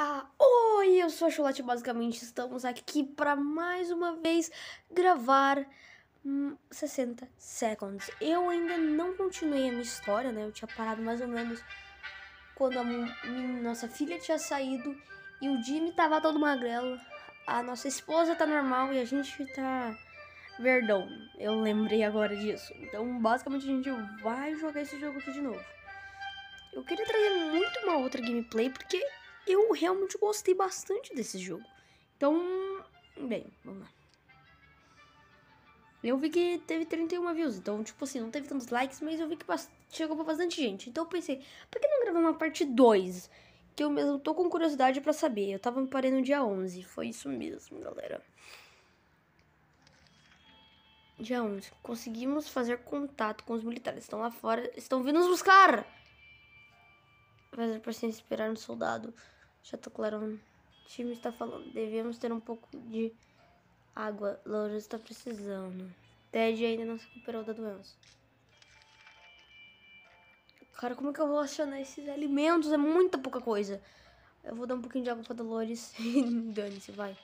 Ah, oi, eu sou a Chulate, basicamente estamos aqui para mais uma vez gravar hum, 60 Seconds. Eu ainda não continuei a minha história, né? Eu tinha parado mais ou menos quando a nossa filha tinha saído e o Jimmy tava todo magrelo. A nossa esposa tá normal e a gente tá verdão. Eu lembrei agora disso. Então, basicamente, a gente vai jogar esse jogo aqui de novo. Eu queria trazer muito uma outra gameplay, porque eu realmente gostei bastante desse jogo. Então, bem, vamos lá. Eu vi que teve 31 views, então, tipo assim, não teve tantos likes, mas eu vi que chegou pra bastante gente. Então eu pensei, por que não gravar uma parte 2? Que eu mesmo tô com curiosidade pra saber. Eu tava me parei no dia 11, foi isso mesmo, galera. Dia 11, conseguimos fazer contato com os militares. Estão lá fora, estão vindo nos buscar! Fazer para se inspirar no soldado tô claro. O time está falando. Devemos ter um pouco de água. Laura está precisando. Ted ainda não se recuperou da doença. Cara, como é que eu vou acionar esses alimentos? É muita pouca coisa. Eu vou dar um pouquinho de água pra Dolores e dane-se, vai.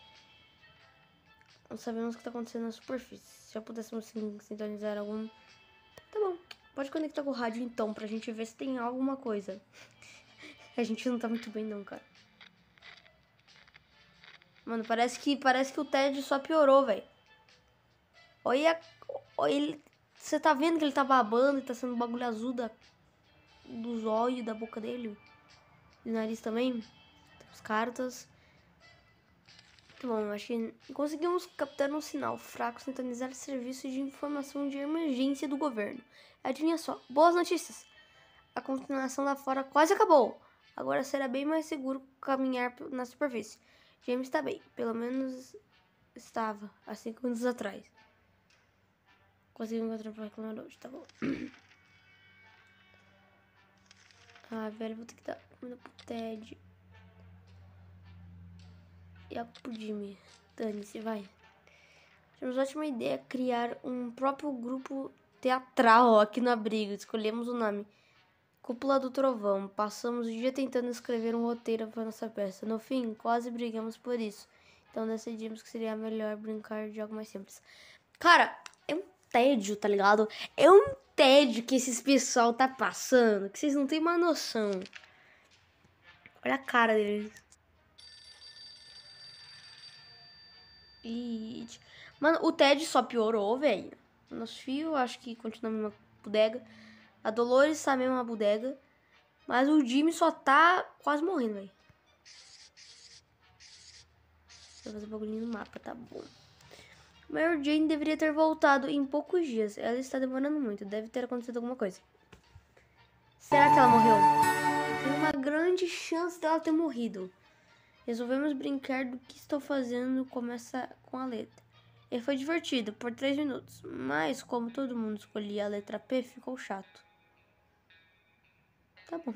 Não sabemos o que está acontecendo na superfície. Se já pudéssemos sintonizar algum... Tá bom. Pode conectar com o rádio então, pra gente ver se tem alguma coisa. A gente não tá muito bem não, cara. Mano, parece que, parece que o Ted só piorou, velho. Olha, olha ele... Você tá vendo que ele tá babando e tá sendo um bagulho azul da, dos olhos, da boca dele? E do nariz também? as cartas. Muito bom, acho que conseguimos captar um sinal fraco sintonizar serviço de informação de emergência do governo. Adivinha só, boas notícias! A continuação lá fora quase acabou. Agora será bem mais seguro caminhar na superfície. James está bem, pelo menos estava há 5 minutos atrás. Consegui encontrar para reclamar hoje, tá bom. Ah, velho, vou ter que dar comida pro Ted. E a pro Jimmy. Dane-se, vai. Temos ótima ideia criar um próprio grupo teatral aqui no abrigo. Escolhemos o nome. Cúpula do Trovão. Passamos o dia tentando escrever um roteiro para nossa peça. No fim, quase brigamos por isso. Então decidimos que seria melhor brincar de algo mais simples. Cara, é um tédio, tá ligado? É um tédio que esses pessoal tá passando, que vocês não têm uma noção. Olha a cara deles. Mano, o tédio só piorou, velho. Nosso fios, acho que continua a mesma bodega. A Dolores tá mesmo na bodega. Mas o Jimmy só tá quase morrendo, velho. Vou fazer um bagulho no mapa, tá bom. Mary Jane deveria ter voltado em poucos dias. Ela está demorando muito. Deve ter acontecido alguma coisa. Será que ela morreu? Tem uma grande chance dela ter morrido. Resolvemos brincar do que estou fazendo. Começa com a letra. E foi divertido por 3 minutos, mas como todo mundo escolhia a letra P, ficou chato. Tá bom.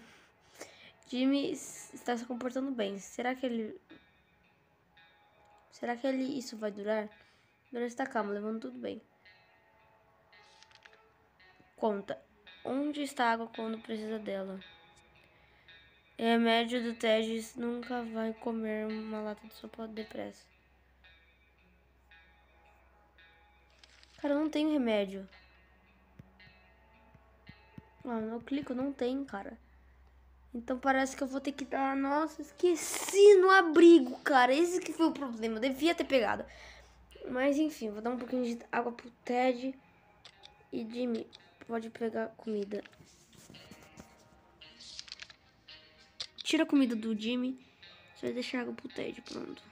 Jimmy está se comportando bem. Será que ele. Será que ele. Isso vai durar? Doris está calma, levando tudo bem. Conta. Onde está a água quando precisa dela? Remédio do Tedes nunca vai comer uma lata de sopa depressa. Cara, eu não tenho remédio. Mano, eu clico, não tem, cara. Então parece que eu vou ter que dar... Nossa, esqueci no abrigo, cara. Esse que foi o problema. Eu devia ter pegado. Mas enfim, vou dar um pouquinho de água pro Ted. E Jimmy, pode pegar comida. Tira a comida do Jimmy. Só deixar água pro Ted, pronto.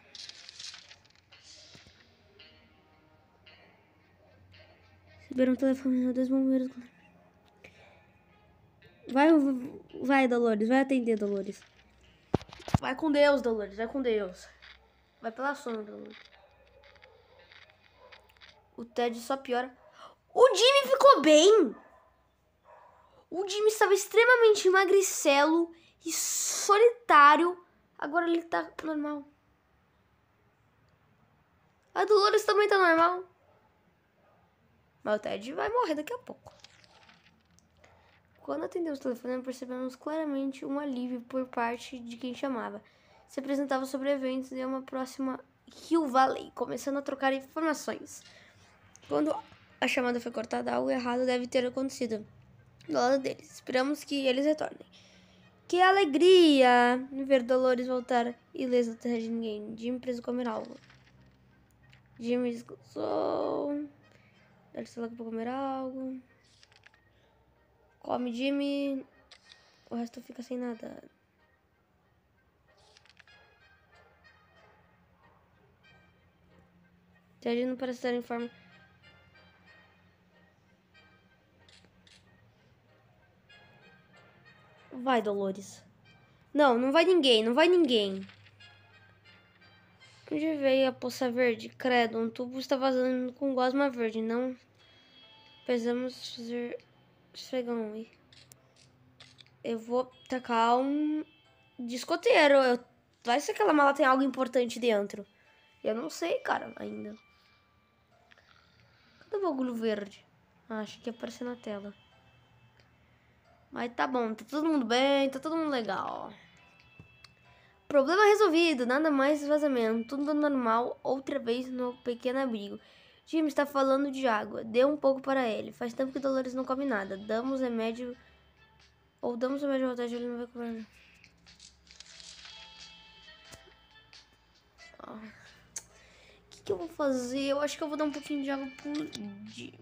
Receberam o telefone dois bombeiros. Vai, vai, Dolores, vai atender, Dolores. Vai com Deus, Dolores, vai com Deus. Vai pela sombra, Dolores. O Ted só piora. O Jimmy ficou bem! O Jimmy estava extremamente magricelo e solitário. Agora ele tá normal. A Dolores também tá normal. Mas o Ted vai morrer daqui a pouco. Quando atendemos o telefone, percebemos claramente um alívio por parte de quem chamava. Se apresentava sobre eventos e uma próxima Rio Valley, começando a trocar informações. Quando a chamada foi cortada, algo errado deve ter acontecido do lado deles. Esperamos que eles retornem. Que alegria ver Dolores voltar ilesa da terra de ninguém. Jim preso comer algo. Jim escusou. Deve-se logo para comer algo. Come Jimmy. O resto fica sem nada. Ted não parece estar em forma. Vai, Dolores. Não, não vai ninguém, não vai ninguém. Onde veio a poça verde? Credo, um tubo está vazando com gosma verde. Não precisamos fazer chegam aí. Eu vou tacar um discoteiro. Eu... Vai ser que aquela mala tem algo importante dentro. Eu não sei, cara, ainda. Cadê o bagulho verde? Ah, que apareceu aparecer na tela. Mas tá bom, tá todo mundo bem, tá todo mundo legal. Problema resolvido, nada mais vazamento, tudo normal, outra vez no pequeno abrigo. Jim está falando de água. Dê um pouco para ele. Faz tempo que Dolores não come nada. Damos remédio. Ou damos remédio ao remédio ele não vai comer. O oh. Ah. que, que eu vou fazer? Eu acho que eu vou dar um pouquinho de água pro Jimmy.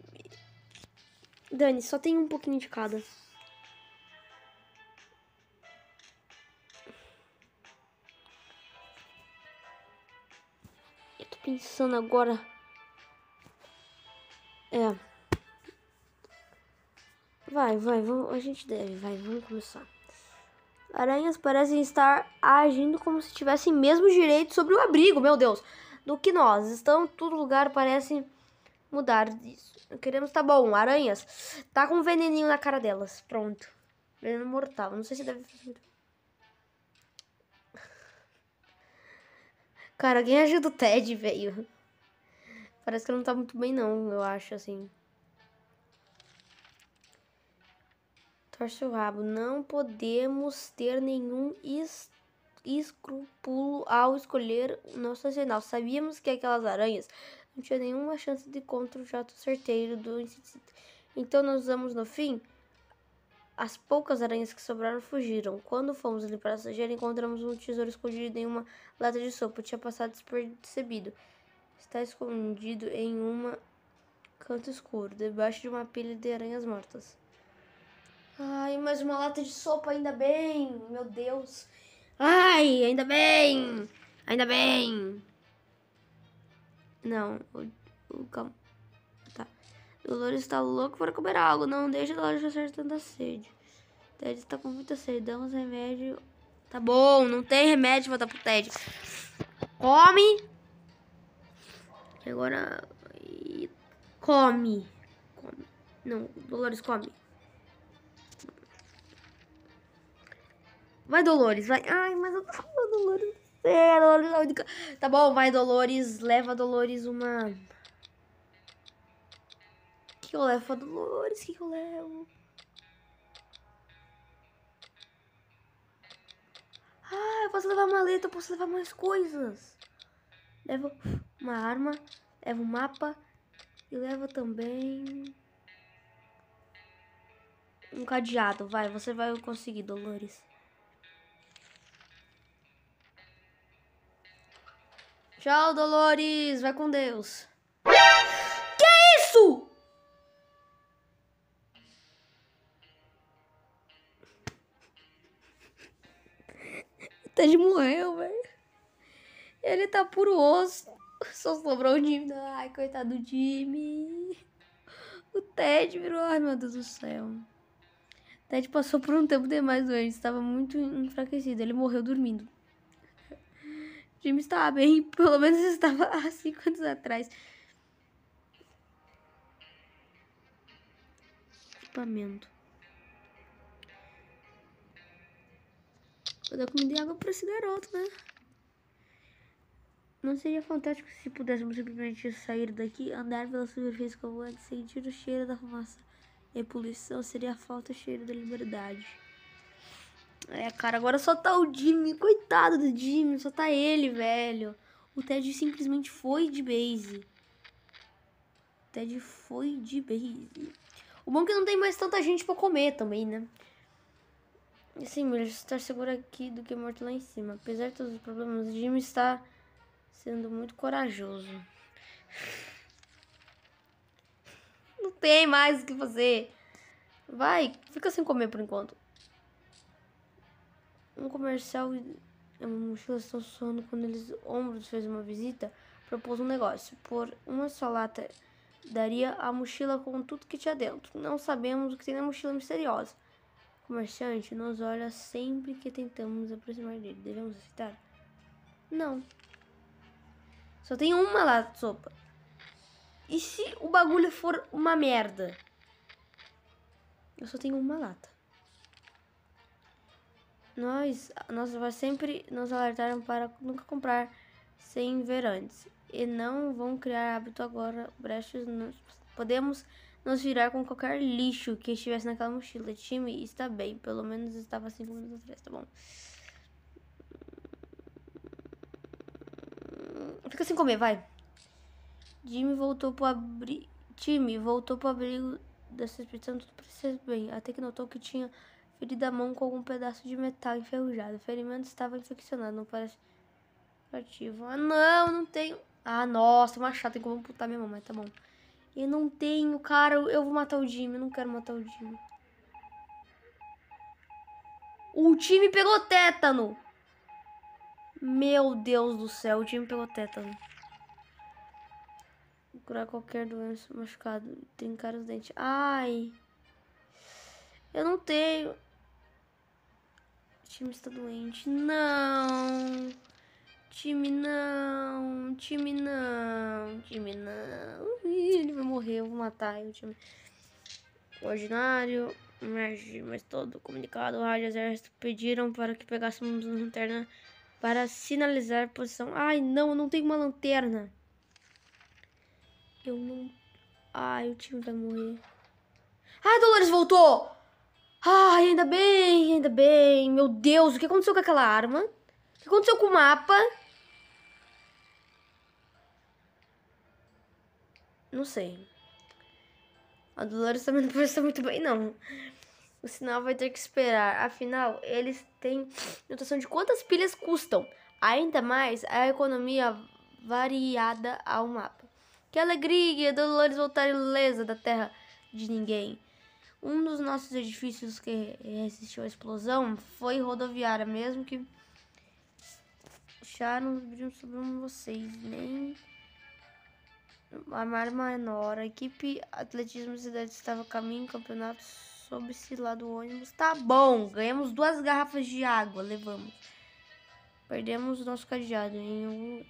Dani, só tem um pouquinho de cada. Eu tô pensando agora. É. Vai, vai, vamos, a gente deve, vai, vamos começar. Aranhas parecem estar agindo como se tivessem mesmo direito sobre o abrigo, meu Deus, do que nós. Estão todo lugar, parece mudar disso. Queremos, tá bom, aranhas. Tá com veneninho na cara delas, pronto. Veneno mortal, não sei se deve... Cara, alguém ajuda o Ted, velho. Parece que não tá muito bem não, eu acho, assim. Torce o rabo. Não podemos ter nenhum escrúpulo ao escolher o nosso arsenal. Sabíamos que aquelas aranhas não tinham nenhuma chance de contra o jato certeiro do inseticida. Então nós usamos no fim. As poucas aranhas que sobraram fugiram. Quando fomos limpar a sujeira, encontramos um tesouro escondido em uma lata de sopa. Tinha passado despercebido está escondido em um canto escuro, debaixo de uma pilha de aranhas mortas. Ai, mais uma lata de sopa, ainda bem! Meu Deus! Ai, ainda bem! Ainda bem! Não, o, o calma. Tá. Dolores está louco para comer algo. Não deixa Dolores passar tanta sede. Ted está com muita sede. Damos remédio. Tá bom, não tem remédio para dar pro Ted. Come agora. come. come. Não, Dolores come. Vai, Dolores, vai. Ai, mas eu tô falando, Dolores. É, Dolores a é única. Tá bom, vai, Dolores. Leva, Dolores, uma. O que, eu levo pra Dolores? O que, que eu levo? Ah, eu posso levar maleta, eu posso levar mais coisas. Levo uma arma. Leva o um mapa. E leva também... Um cadeado. Vai, você vai conseguir, Dolores. Tchau, Dolores. Vai com Deus. Que isso? Ted tá morreu, velho. Ele tá puro osso. Só sobrou o Jimmy. Ai, coitado do Jimmy. O Ted virou. Ai, meu Deus do céu. O Ted passou por um tempo demais doente. Estava muito enfraquecido. Ele morreu dormindo. O Jimmy estava bem. Pelo menos estava há cinco anos atrás. Equipamento. Vou dar comida e água para esse garoto, né? Não seria fantástico se pudéssemos simplesmente sair daqui, andar pela superfície como antes, sentir o cheiro da fumaça e poluição? Seria falta de cheiro da liberdade. É, cara, agora só tá o Jimmy. Coitado do Jimmy, só tá ele, velho. O Ted simplesmente foi de base. O Ted foi de base. O bom é que não tem mais tanta gente pra comer também, né? Sim, melhor estar seguro aqui do que morto lá em cima. Apesar de todos os problemas, o Jimmy está sendo muito corajoso. Não tem mais o que fazer. Vai, fica sem comer por enquanto. Um comercial e uma mochila estão suando quando eles ombros fez uma visita, propôs um negócio. Por uma só lata daria a mochila com tudo que tinha dentro. Não sabemos o que tem na mochila misteriosa. O comerciante nos olha sempre que tentamos aproximar dele. Devemos aceitar? Não. Só tem uma lata de sopa. E se o bagulho for uma merda? Eu só tenho uma lata. Nós, nossos avós sempre nos alertaram para nunca comprar sem ver antes. E não vão criar hábito agora. Brechas, nos, podemos nos virar com qualquer lixo que estivesse naquela mochila. Time, está bem. Pelo menos estava cinco minutos atrás, tá bom? Fica sem comer, vai. Jimmy voltou pro abrigo. Jimmy voltou pro abrigo da suspeição tudo precisa bem, até que notou que tinha ferido a mão com algum pedaço de metal enferrujado. O ferimento estava infeccionado, não parece ativo. Ah, não, não tenho. Ah, nossa, machado, tem como amputar minha mão, mas tá bom. Eu não tenho, cara, eu vou matar o Jimmy, eu não quero matar o Jimmy. O time pegou tétano. Meu Deus do céu, o time pegou tétano. Vou curar qualquer doença machucado. Trincar os dentes. Ai. Eu não tenho. O time está doente. Não. Time não. Time não. Time não. Ih, ele vai morrer. Eu vou matar o time. Ordinário. Mas todo comunicado, rádio exército pediram para que pegássemos lanterna. Um para sinalizar posição. Ai, não, não tem uma lanterna. Eu não... Ai, o time vai morrer. Ai, Dolores voltou! Ai, ainda bem, ainda bem. Meu Deus, o que aconteceu com aquela arma? O que aconteceu com o mapa? Não sei. A Dolores também não parece muito bem, não. O sinal vai ter que esperar. Afinal, eles têm notação de quantas pilhas custam. Ainda mais a economia variada ao mapa. Que alegria! Dolores voltar ilesa da terra de ninguém. Um dos nossos edifícios que resistiu à explosão foi rodoviária, mesmo que deixaram os sobre vocês, nem a menor A equipe Atletismo Cidade estava a caminho campeonatos sobre esse lado do ônibus. Tá bom, ganhamos duas garrafas de água, levamos. Perdemos o nosso cadeado em um...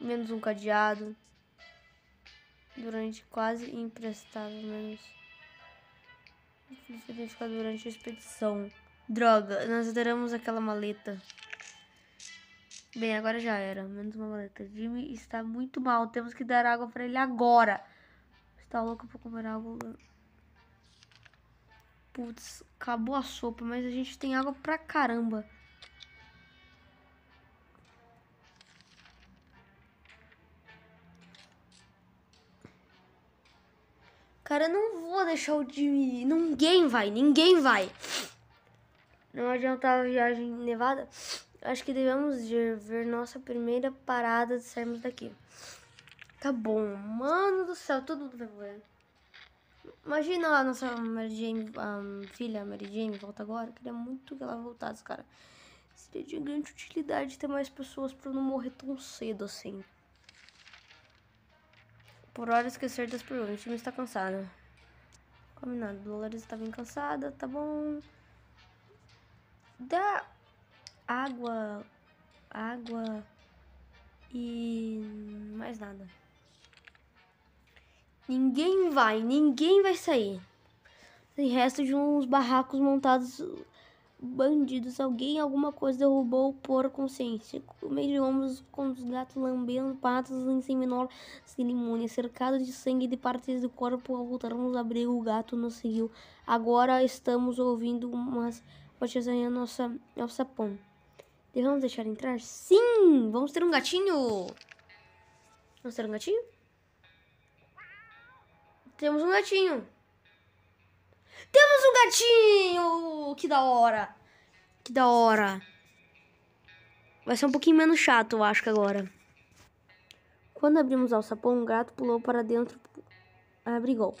Menos um cadeado. Durante quase imprestável, menos... Infelizmente ficar durante a expedição. Droga, nós adoramos aquela maleta. Bem, agora já era. Menos uma maleta. Jimmy está muito mal. Temos que dar água para ele agora. Tá louco pra comer água Putz, acabou a sopa, mas a gente tem água pra caramba. Cara, eu não vou deixar o Jimmy. Ninguém vai, ninguém vai. Não adianta a viagem nevada. Acho que devemos ver nossa primeira parada de sairmos daqui. Tá bom, mano do céu, todo mundo vai morrer. Imagina a nossa Mary Jane, a filha Mary Jane, volta agora. Eu queria muito que ela voltasse, cara. Seria de grande utilidade ter mais pessoas pra não morrer tão cedo assim. Por hora esquecer das perguntas, o time está cansado. Combinado, Dolores está bem cansada, tá bom. Dá água, água e mais nada. Ninguém vai, ninguém vai sair. Tem resto de uns barracos montados bandidos. Alguém, alguma coisa derrubou por consciência. Com meio de com os gatos lambendo patas em menor cerimônia, cercado de sangue de partes do corpo. Ao voltarmos a abrir o gato nos seguiu. Agora estamos ouvindo umas notícias a nossa, nossa pão. Devemos deixar entrar? Sim! Vamos ter um gatinho! Vamos ter um gatinho? Temos um gatinho. Temos um gatinho! Que da hora! Que da hora! Vai ser um pouquinho menos chato, eu acho que agora. Quando abrimos a sapão, um gato pulou para dentro abrigou.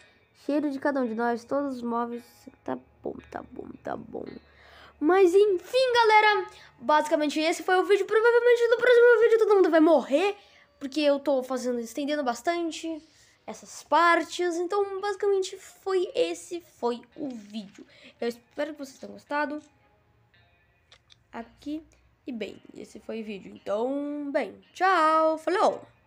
Cheiro de cada um de nós, todos os móveis. Tá bom, tá bom, tá bom. Mas enfim, galera, basicamente esse foi o vídeo. Provavelmente no próximo vídeo todo mundo vai morrer, porque eu tô fazendo, estendendo bastante essas partes. Então, basicamente, foi esse foi o vídeo. Eu espero que vocês tenham gostado. Aqui. E bem, esse foi o vídeo. Então, bem, tchau, falou!